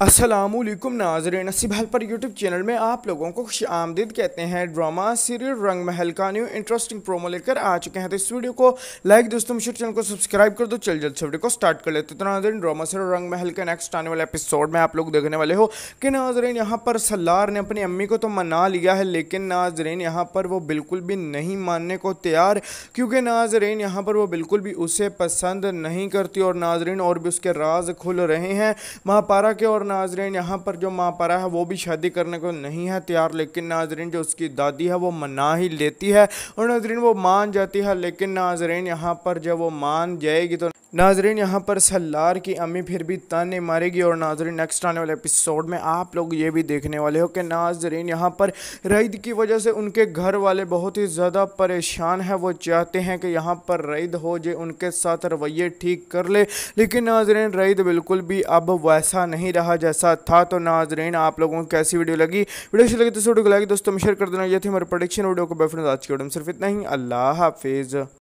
असलकुम नाजरे नसीब helper YouTube channel में आप लोगों को खुश आमदीद कहते हैं ड्रामा सीरियल रंग महल का न्यू इंटरेस्टिंग प्रोमो लेकर आ चुके हैं तो इस वीडियो को लाइक दोस्तों मुझे चैनल को सब्सक्राइब कर दो चल जल्द से वीडियो को स्टार्ट कर लेते तो नाजरन ड्रामा सीरियल रंग महल के नेक्स्ट आने वाले एपिसोड में आप लोग देखने वाले हो कि नाजरन यहाँ पर सलार ने अपनी अम्मी को तो मना लिया है लेकिन नाजरन यहाँ पर वो बिल्कुल भी नहीं मानने को तैयार क्योंकि नाजरन यहाँ पर वो बिल्कुल भी उसे पसंद नहीं करती और नाजरन और भी उसके राज खुल रहे हैं महापारा के और नाजरीन यहाँ पर जो माँ परा है वो भी शादी करने को नहीं है तैयार लेकिन नाजरीन जो उसकी दादी है वो मना ही लेती है और नाजरीन वो मान जाती है लेकिन नाजरीन यहाँ पर जब वो मान जाएगी तो नाजरीन यहाँ पर सल्लार की अम्मी फिर भी ताने मारेगी और नाजरीन नेक्स्ट आने वाले एपिसोड में आप लोग ये भी देखने वाले हो कि नाजरीन यहाँ पर रईद की वजह से उनके घर वाले बहुत ही ज़्यादा परेशान हैं वो चाहते हैं कि यहाँ पर रईद हो जाए उनके साथ रवैये ठीक कर ले लेकिन नाजरीन रईद बिल्कुल भी अब वैसा नहीं रहा जैसा था तो नाजरीन आप लोगों को कैसी वीडियो लगी वीडियो अच्छी लगी तो वीडियो को लाइक दोस्तों में शेयर कर देना ये थी हमारे प्रोडक्शन वीडियो को बेफ्रेंड आज के वीडियो में सिर्फ इतना ही अल्लाह हाफिज़